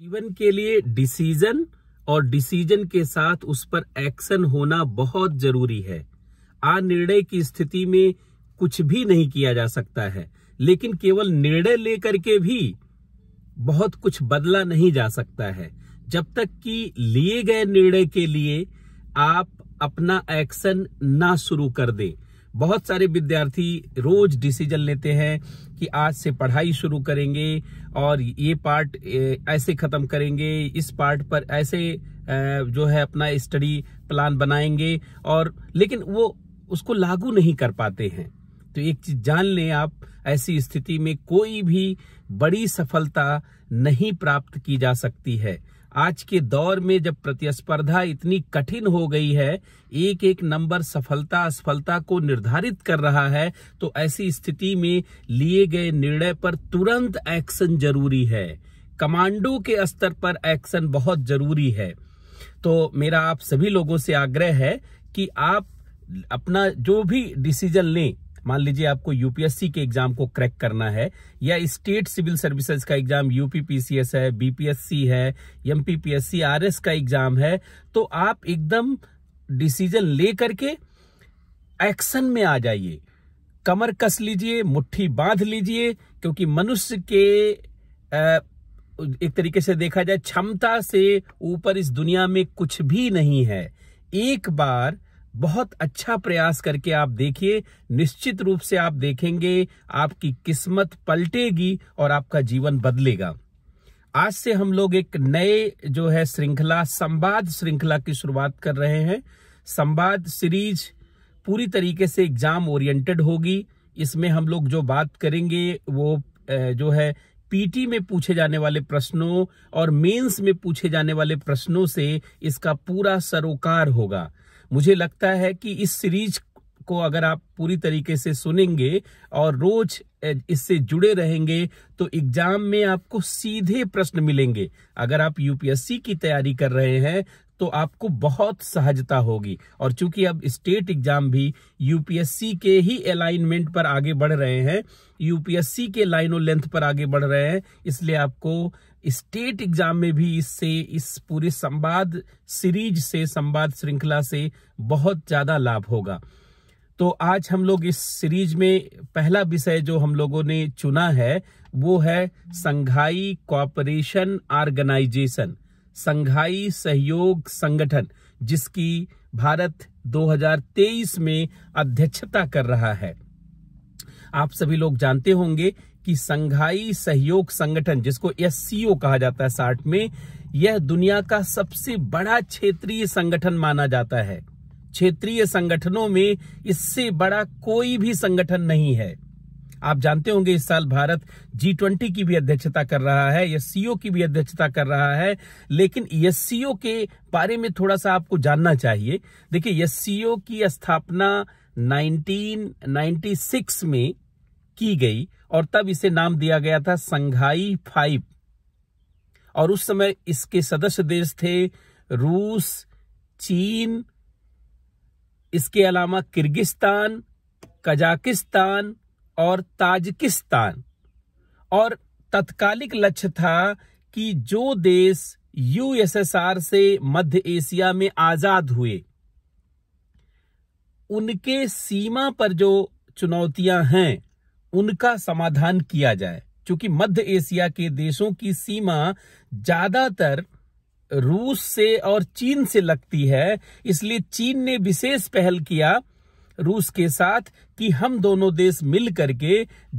जीवन के लिए डिसीजन और डिसीजन के साथ उस पर एक्शन होना बहुत जरूरी है आ निर्णय की स्थिति में कुछ भी नहीं किया जा सकता है लेकिन केवल निर्णय लेकर के भी बहुत कुछ बदला नहीं जा सकता है जब तक कि लिए गए निर्णय के लिए आप अपना एक्शन ना शुरू कर दें बहुत सारे विद्यार्थी रोज डिसीजन लेते हैं कि आज से पढ़ाई शुरू करेंगे और ये पार्ट ऐसे खत्म करेंगे इस पार्ट पर ऐसे जो है अपना स्टडी प्लान बनाएंगे और लेकिन वो उसको लागू नहीं कर पाते हैं तो एक चीज जान लें आप ऐसी स्थिति में कोई भी बड़ी सफलता नहीं प्राप्त की जा सकती है आज के दौर में जब प्रतिस्पर्धा इतनी कठिन हो गई है एक एक नंबर सफलता असफलता को निर्धारित कर रहा है तो ऐसी स्थिति में लिए गए निर्णय पर तुरंत एक्शन जरूरी है कमांडो के स्तर पर एक्शन बहुत जरूरी है तो मेरा आप सभी लोगों से आग्रह है कि आप अपना जो भी डिसीजन लें मान लीजिए आपको यूपीएससी के एग्जाम को क्रैक करना है या स्टेट सिविल सर्विसेज का एग्जाम यूपीपीसीएस है बीपीएससी है एमपीपीएससी आरएस का एग्जाम है तो आप एकदम डिसीजन ले करके एक्शन में आ जाइए कमर कस लीजिए मुट्ठी बांध लीजिए क्योंकि मनुष्य के एक तरीके से देखा जाए क्षमता से ऊपर इस दुनिया में कुछ भी नहीं है एक बार बहुत अच्छा प्रयास करके आप देखिए निश्चित रूप से आप देखेंगे आपकी किस्मत पलटेगी और आपका जीवन बदलेगा आज से हम लोग एक नए जो है श्रृंखला संवाद श्रृंखला की शुरुआत कर रहे हैं संवाद सीरीज पूरी तरीके से एग्जाम ओरिएंटेड होगी इसमें हम लोग जो बात करेंगे वो जो है पीटी में पूछे जाने वाले प्रश्नों और मेंस में पूछे जाने वाले प्रश्नों से इसका पूरा सरोकार होगा मुझे लगता है कि इस सीरीज को अगर आप पूरी तरीके से सुनेंगे और रोज इससे जुड़े रहेंगे तो एग्जाम में आपको सीधे प्रश्न मिलेंगे अगर आप यूपीएससी की तैयारी कर रहे हैं तो आपको बहुत सहजता होगी और चूंकि अब स्टेट एग्जाम भी यूपीएससी के ही अलाइनमेंट पर आगे बढ़ रहे हैं यूपीएससी के लाइनों लेंथ पर आगे बढ़ रहे हैं इसलिए आपको स्टेट एग्जाम में भी इससे इस पूरे संवाद सीरीज से संवाद श्रृंखला से बहुत ज्यादा लाभ होगा तो आज हम लोग इस सीरीज में पहला विषय जो हम लोगों ने चुना है वो है संघाई कॉपरेशन ऑर्गेनाइजेशन संघाई सहयोग संगठन जिसकी भारत 2023 में अध्यक्षता कर रहा है आप सभी लोग जानते होंगे कि संघाई सहयोग संगठन जिसको एस कहा जाता है साठ में यह दुनिया का सबसे बड़ा क्षेत्रीय संगठन माना जाता है क्षेत्रीय संगठनों में इससे बड़ा कोई भी संगठन नहीं है आप जानते होंगे इस साल भारत जी ट्वेंटी की भी अध्यक्षता कर रहा है एस की भी अध्यक्षता कर रहा है लेकिन एस के बारे में थोड़ा सा आपको जानना चाहिए देखिए एस की स्थापना 1996 में की गई और तब इसे नाम दिया गया था संघाई फाइव और उस समय इसके सदस्य देश थे रूस चीन इसके अलावा किर्गिस्तान कजाकिस्तान और ताजिकिस्तान और तत्कालिक लक्ष्य था कि जो देश यूएसएसआर से मध्य एशिया में आजाद हुए उनके सीमा पर जो चुनौतियां हैं उनका समाधान किया जाए क्योंकि मध्य एशिया के देशों की सीमा ज्यादातर रूस से और चीन से लगती है इसलिए चीन ने विशेष पहल किया रूस के साथ कि हम दोनों देश मिल करके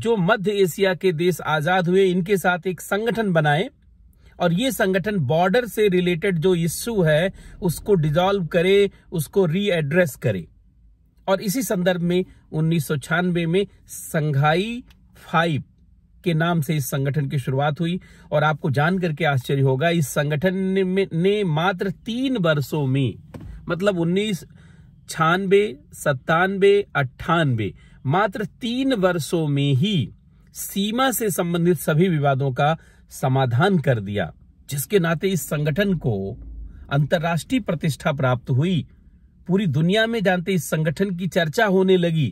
जो मध्य एशिया के देश आजाद हुए इनके साथ एक संगठन बनाए और ये संगठन बॉर्डर से रिलेटेड जो इश्यू है उसको डिजॉल्व करे उसको रीएड्रेस करे और इसी संदर्भ में उन्नीस में संघाई फाइव के नाम से इस संगठन की शुरुआत हुई और आपको जान करके आश्चर्य होगा इस संगठन ने, ने मात्र तीन वर्षों में मतलब उन्नीस छानबे सत्तानबे अट्ठानबे मात्र तीन वर्षों में ही सीमा से संबंधित सभी विवादों का समाधान कर दिया जिसके नाते इस संगठन को अंतर्राष्ट्रीय प्रतिष्ठा प्राप्त हुई पूरी दुनिया में जानते इस संगठन की चर्चा होने लगी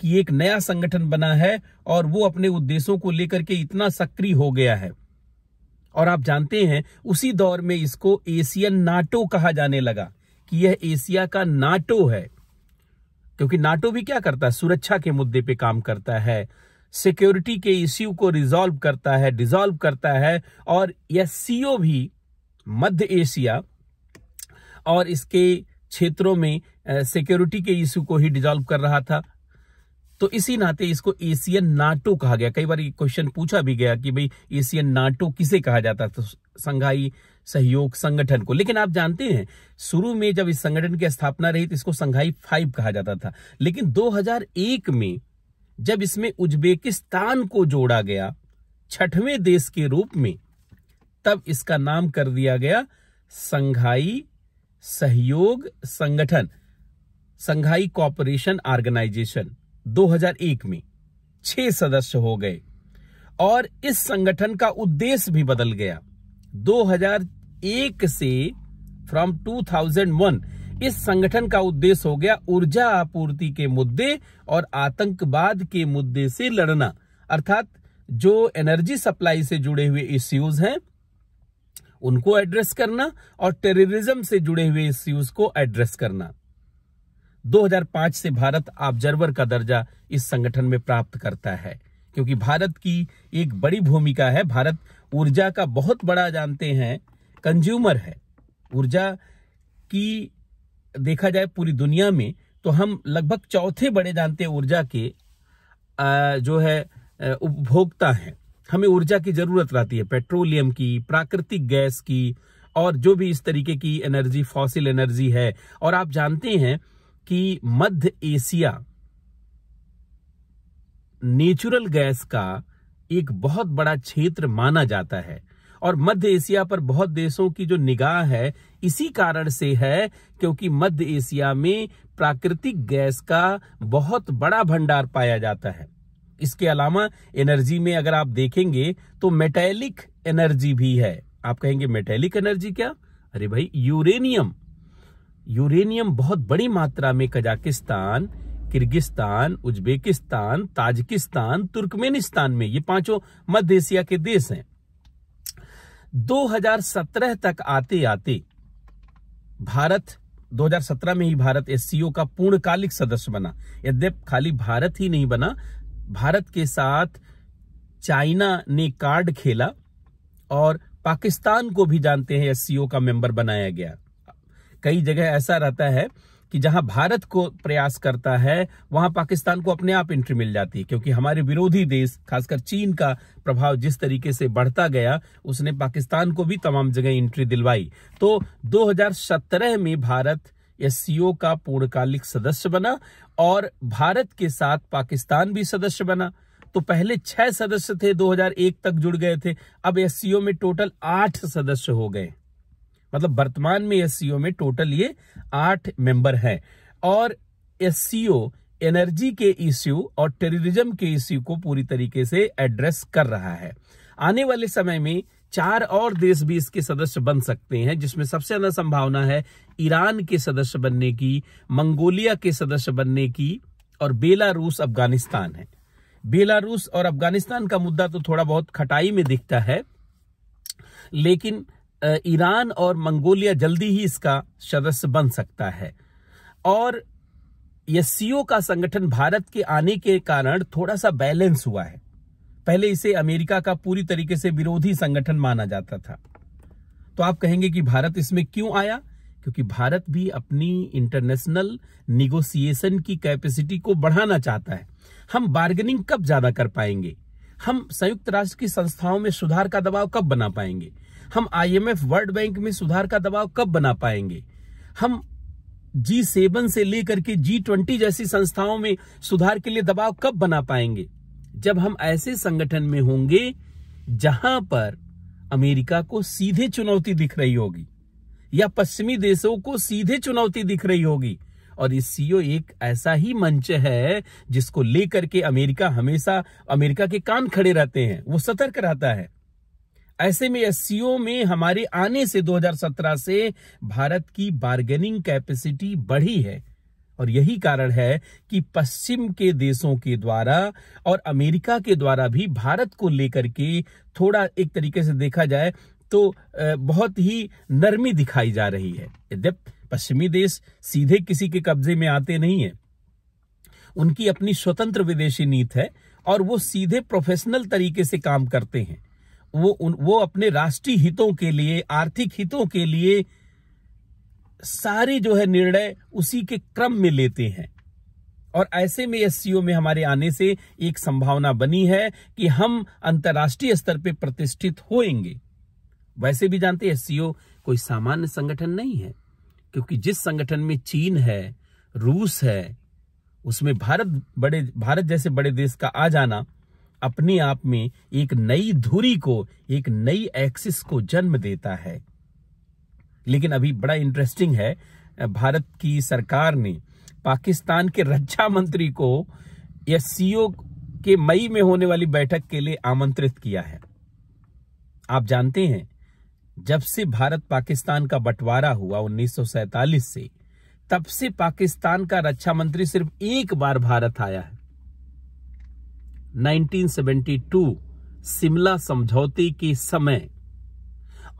कि एक नया संगठन बना है और वो अपने उद्देश्यों को लेकर के इतना सक्रिय हो गया है और आप जानते हैं उसी दौर में इसको एशियन नाटो कहा जाने लगा कि यह एशिया का नाटो है क्योंकि नाटो भी क्या करता है सुरक्षा के मुद्दे पे काम करता है सिक्योरिटी के इश्यू को रिजॉल्व करता है डिजॉल्व करता है और यह सीओ भी मध्य एशिया और इसके क्षेत्रों में सिक्योरिटी के इशू को ही डिजॉल्व कर रहा था तो इसी नाते इसको एशियन नाटो कहा गया कई बार ये क्वेश्चन पूछा भी गया कि भाई एशियन नाटो किसे कहा जाता तो संघाई सहयोग संगठन को लेकिन आप जानते हैं शुरू में जब इस संगठन की स्थापना रही तो इसको संघाई फाइव कहा जाता था लेकिन 2001 में जब इसमें उज्बेकिस्तान को जोड़ा गया छठवें देश के रूप में तब इसका नाम कर दिया गया संघाई सहयोग संगठन संघाई कॉपरेशन ऑर्गेनाइजेशन 2001 में छह सदस्य हो गए और इस संगठन का उद्देश्य भी बदल गया 2001 से फ्रॉम 2001 इस संगठन का उद्देश्य हो गया ऊर्जा आपूर्ति के मुद्दे और आतंकवाद के मुद्दे से लड़ना अर्थात जो एनर्जी सप्लाई से जुड़े हुए इश्यूज हैं उनको एड्रेस करना और टेररिज्म से जुड़े हुए इश्यूज को एड्रेस करना 2005 से भारत ऑब्जर्वर का दर्जा इस संगठन में प्राप्त करता है क्योंकि भारत की एक बड़ी भूमिका है भारत ऊर्जा का बहुत बड़ा जानते हैं कंज्यूमर है ऊर्जा की देखा जाए पूरी दुनिया में तो हम लगभग चौथे बड़े जानते ऊर्जा के जो है उपभोक्ता हैं हमें ऊर्जा की जरूरत रहती है पेट्रोलियम की प्राकृतिक गैस की और जो भी इस तरीके की एनर्जी फॉसिल एनर्जी है और आप जानते हैं कि मध्य एशिया नेचुरल गैस का एक बहुत बड़ा क्षेत्र माना जाता है और मध्य एशिया पर बहुत देशों की जो निगाह है इसी कारण से है क्योंकि मध्य एशिया में प्राकृतिक गैस का बहुत बड़ा भंडार पाया जाता है इसके अलावा एनर्जी में अगर आप देखेंगे तो मेटेलिक एनर्जी भी है आप कहेंगे मेटेलिक एनर्जी क्या अरे भाई यूरेनियम यूरेनियम बहुत बड़ी मात्रा में Kazakhstan Kyrgyzstan Uzbekistan Tajikistan Turkmenistan में ये पांचों मध्य एशिया के देश हैं 2017 तक आते आते भारत 2017 में ही भारत एस का पूर्णकालिक सदस्य बना यद्यप खाली भारत ही नहीं बना भारत के साथ चाइना ने कार्ड खेला और पाकिस्तान को भी जानते हैं एस का मेंबर बनाया गया कई जगह ऐसा रहता है कि जहां भारत को प्रयास करता है वहां पाकिस्तान को अपने आप एंट्री मिल जाती है क्योंकि हमारे विरोधी देश खासकर चीन का प्रभाव जिस तरीके से बढ़ता गया उसने पाकिस्तान को भी तमाम जगह एंट्री दिलवाई तो 2017 में भारत एस का पूर्णकालिक सदस्य बना और भारत के साथ पाकिस्तान भी सदस्य बना तो पहले छह सदस्य थे 2001 तक जुड़ गए थे अब एस में टोटल आठ सदस्य हो गए मतलब वर्तमान में एस में टोटल ये आठ मेंबर हैं और एस एनर्जी के इश्यू और टेररिज्म के इश्यू को पूरी तरीके से एड्रेस कर रहा है आने वाले समय में चार और देश भी इसके सदस्य बन सकते हैं जिसमें सबसे ज्यादा संभावना है ईरान के सदस्य बनने की मंगोलिया के सदस्य बनने की और बेलारूस अफगानिस्तान है बेलारूस और अफगानिस्तान का मुद्दा तो थोड़ा बहुत खटाई में दिखता है लेकिन ईरान और मंगोलिया जल्दी ही इसका सदस्य बन सकता है और एससीओ का संगठन भारत के आने के कारण थोड़ा सा बैलेंस हुआ है पहले इसे अमेरिका का पूरी तरीके से विरोधी संगठन माना जाता था तो आप कहेंगे कि भारत इसमें क्यों आया क्योंकि भारत भी अपनी इंटरनेशनल निगोसिएशन की कैपेसिटी को बढ़ाना चाहता है हम बार्गेनिंग कब ज्यादा कर पाएंगे हम संयुक्त राष्ट्र की संस्थाओं में सुधार का दबाव कब बना पाएंगे हम आईएमएफ वर्ल्ड बैंक में सुधार का दबाव कब बना पाएंगे हम जी सेवन से लेकर के जी ट्वेंटी जैसी संस्थाओं में सुधार के लिए दबाव कब बना पाएंगे जब हम ऐसे संगठन में होंगे जहां पर अमेरिका को सीधे चुनौती दिख रही होगी या पश्चिमी देशों को सीधे चुनौती दिख रही होगी और इस सीओ एक ऐसा ही मंच है जिसको लेकर के अमेरिका हमेशा अमेरिका के कान खड़े रहते हैं वो सतर्क रहता है ऐसे में एस में हमारे आने से 2017 से भारत की बार्गेनिंग कैपेसिटी बढ़ी है और यही कारण है कि पश्चिम के देशों के द्वारा और अमेरिका के द्वारा भी भारत को लेकर के थोड़ा एक तरीके से देखा जाए तो बहुत ही नरमी दिखाई जा रही है यद्यप पश्चिमी देश सीधे किसी के कब्जे में आते नहीं है उनकी अपनी स्वतंत्र विदेशी नीति है और वो सीधे प्रोफेशनल तरीके से काम करते हैं वो उन, वो अपने राष्ट्रीय हितों के लिए आर्थिक हितों के लिए सारे जो है निर्णय उसी के क्रम में लेते हैं और ऐसे में एस में हमारे आने से एक संभावना बनी है कि हम अंतर्राष्ट्रीय स्तर पर प्रतिष्ठित होएंगे वैसे भी जानते एस कोई सामान्य संगठन नहीं है क्योंकि जिस संगठन में चीन है रूस है उसमें भारत बड़े भारत जैसे बड़े देश का आ जाना अपने आप में एक नई धुरी को एक नई एक्सिस को जन्म देता है लेकिन अभी बड़ा इंटरेस्टिंग है भारत की सरकार ने पाकिस्तान के रक्षा मंत्री को सीओ के मई में होने वाली बैठक के लिए आमंत्रित किया है आप जानते हैं जब से भारत पाकिस्तान का बंटवारा हुआ उन्नीस से तब से पाकिस्तान का रक्षा मंत्री सिर्फ एक बार भारत आया है 1972 शिमला समझौते के समय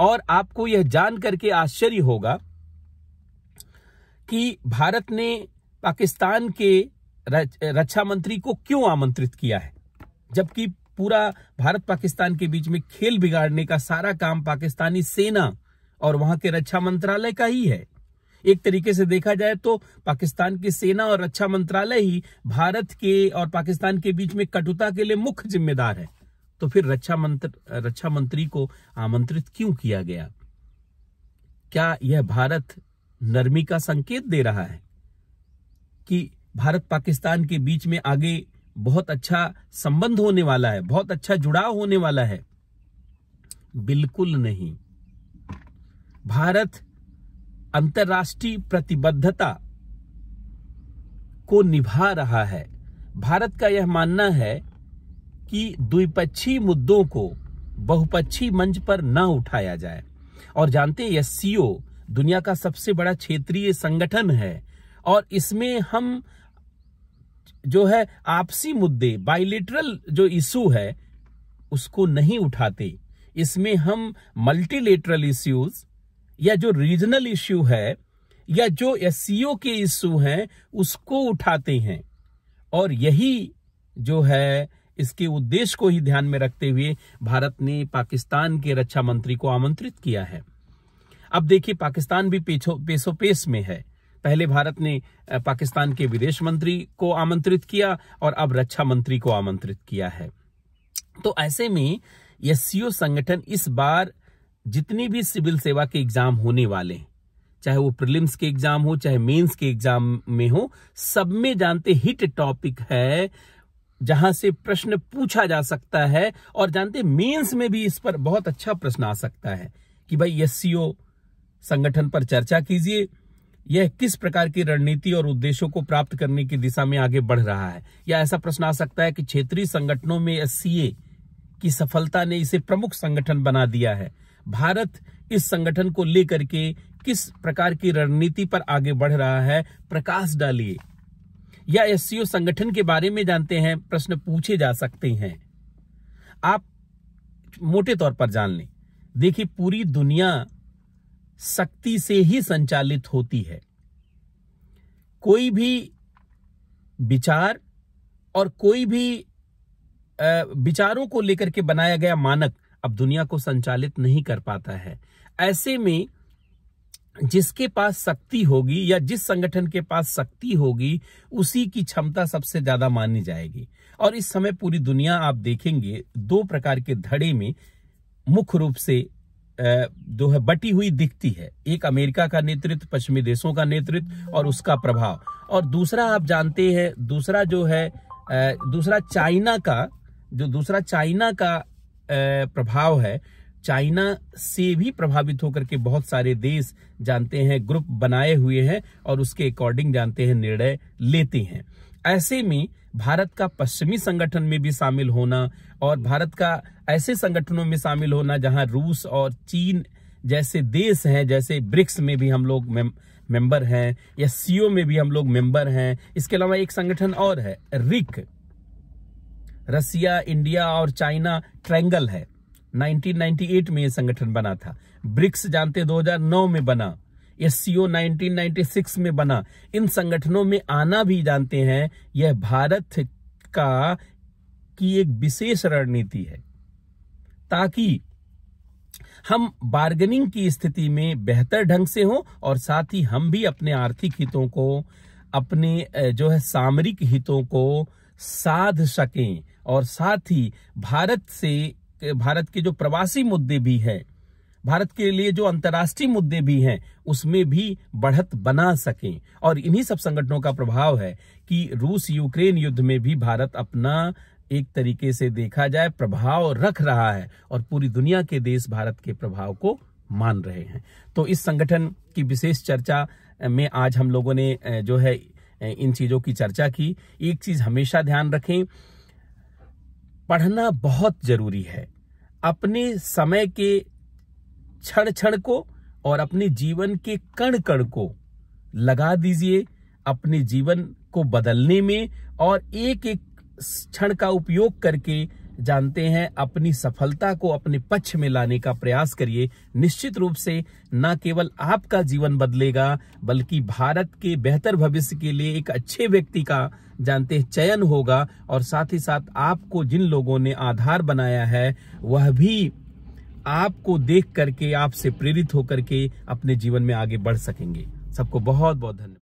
और आपको यह जान करके आश्चर्य होगा कि भारत ने पाकिस्तान के रक्षा मंत्री को क्यों आमंत्रित किया है जबकि पूरा भारत पाकिस्तान के बीच में खेल बिगाड़ने का सारा काम पाकिस्तानी सेना और वहां के रक्षा मंत्रालय का ही है एक तरीके से देखा जाए तो पाकिस्तान की सेना और रक्षा मंत्रालय ही भारत के और पाकिस्तान के बीच में कटुता के लिए मुख्य जिम्मेदार है तो फिर रक्षा मंत्र रक्षा मंत्री को आमंत्रित क्यों किया गया क्या यह भारत नरमी का संकेत दे रहा है कि भारत पाकिस्तान के बीच में आगे बहुत अच्छा संबंध होने वाला है बहुत अच्छा जुड़ाव होने वाला है बिल्कुल नहीं भारत अंतर्राष्ट्रीय प्रतिबद्धता को निभा रहा है भारत का यह मानना है कि द्विपक्षीय मुद्दों को बहुपक्षीय मंच पर न उठाया जाए और जानते हैं सीओ दुनिया का सबसे बड़ा क्षेत्रीय संगठन है और इसमें हम जो है आपसी मुद्दे बाइलेटरल जो इशू है उसको नहीं उठाते इसमें हम मल्टीलेटरल इश्यूज या जो रीजनल इश्यू है या जो एस के इशू हैं उसको उठाते हैं और यही जो है इसके उद्देश्य को ही ध्यान में रखते हुए भारत ने पाकिस्तान के रक्षा मंत्री को आमंत्रित किया है अब देखिए पाकिस्तान भी पेशो पेश में है पहले भारत ने पाकिस्तान के विदेश मंत्री को आमंत्रित किया और अब रक्षा मंत्री को आमंत्रित किया है तो ऐसे में एससीओ संगठन इस बार जितनी भी सिविल सेवा के एग्जाम होने वाले चाहे वो प्रिलिम्स के एग्जाम हो चाहे मेंस के एग्जाम में हो सब में जानते हिट टॉपिक है जहां से प्रश्न पूछा जा सकता है और जानते मेंस में भी इस पर बहुत अच्छा प्रश्न आ सकता है कि भाई एस संगठन पर चर्चा कीजिए यह किस प्रकार की रणनीति और उद्देश्यों को प्राप्त करने की दिशा में आगे बढ़ रहा है या ऐसा प्रश्न आ सकता है कि क्षेत्रीय संगठनों में एस की सफलता ने इसे प्रमुख संगठन बना दिया है भारत इस संगठन को लेकर के किस प्रकार की रणनीति पर आगे बढ़ रहा है प्रकाश डालिए या एस संगठन के बारे में जानते हैं प्रश्न पूछे जा सकते हैं आप मोटे तौर पर जान लें देखिए पूरी दुनिया शक्ति से ही संचालित होती है कोई भी विचार और कोई भी विचारों को लेकर के बनाया गया मानक अब दुनिया को संचालित नहीं कर पाता है ऐसे में जिसके पास शक्ति होगी या जिस संगठन के पास शक्ति होगी उसी की क्षमता सबसे ज्यादा मानी जाएगी और इस समय पूरी दुनिया आप देखेंगे दो प्रकार के धड़े में मुख्य रूप से जो है बटी हुई दिखती है एक अमेरिका का नेतृत्व पश्चिमी देशों का नेतृत्व और उसका प्रभाव और दूसरा आप जानते हैं दूसरा जो है दूसरा चाइना का जो दूसरा चाइना का प्रभाव है चाइना से भी प्रभावित होकर के बहुत सारे देश जानते हैं ग्रुप बनाए हुए हैं और उसके अकॉर्डिंग जानते हैं निर्णय लेते हैं ऐसे में भारत का पश्चिमी संगठन में भी शामिल होना और भारत का ऐसे संगठनों में शामिल होना जहां रूस और चीन जैसे देश हैं जैसे ब्रिक्स में भी हम लोग मेंबर हैं या सीओ में भी हम लोग मेंबर हैं इसके अलावा एक संगठन और है रिक रसिया इंडिया और चाइना ट्रैंगल है 1998 में ये संगठन बना था ब्रिक्स जानते 2009 में बना एस 1996 में बना इन संगठनों में आना भी जानते हैं यह भारत का की एक विशेष रणनीति है ताकि हम बार्गेनिंग की स्थिति में बेहतर ढंग से हों और साथ ही हम भी अपने आर्थिक हितों को अपने जो है सामरिक हितों को साध सकें और साथ ही भारत से भारत के जो प्रवासी मुद्दे भी हैं भारत के लिए जो अंतर्राष्ट्रीय मुद्दे भी हैं उसमें भी बढ़त बना सकें और इन्हीं सब संगठनों का प्रभाव है कि रूस यूक्रेन युद्ध में भी भारत अपना एक तरीके से देखा जाए प्रभाव रख रहा है और पूरी दुनिया के देश भारत के प्रभाव को मान रहे हैं तो इस संगठन की विशेष चर्चा में आज हम लोगों ने जो है इन चीजों की चर्चा की एक चीज हमेशा ध्यान रखें पढ़ना बहुत जरूरी है अपने समय के क्षण क्षण को और अपने जीवन के कण कण को लगा दीजिए अपने जीवन को बदलने में और एक एक क्षण का उपयोग करके जानते हैं अपनी सफलता को अपने पक्ष में लाने का प्रयास करिए निश्चित रूप से न केवल आपका जीवन बदलेगा बल्कि भारत के बेहतर भविष्य के लिए एक अच्छे व्यक्ति का जानते चयन होगा और साथ ही साथ आपको जिन लोगों ने आधार बनाया है वह भी आपको देख करके आपसे प्रेरित होकर के अपने जीवन में आगे बढ़ सकेंगे सबको बहुत बहुत धन्यवाद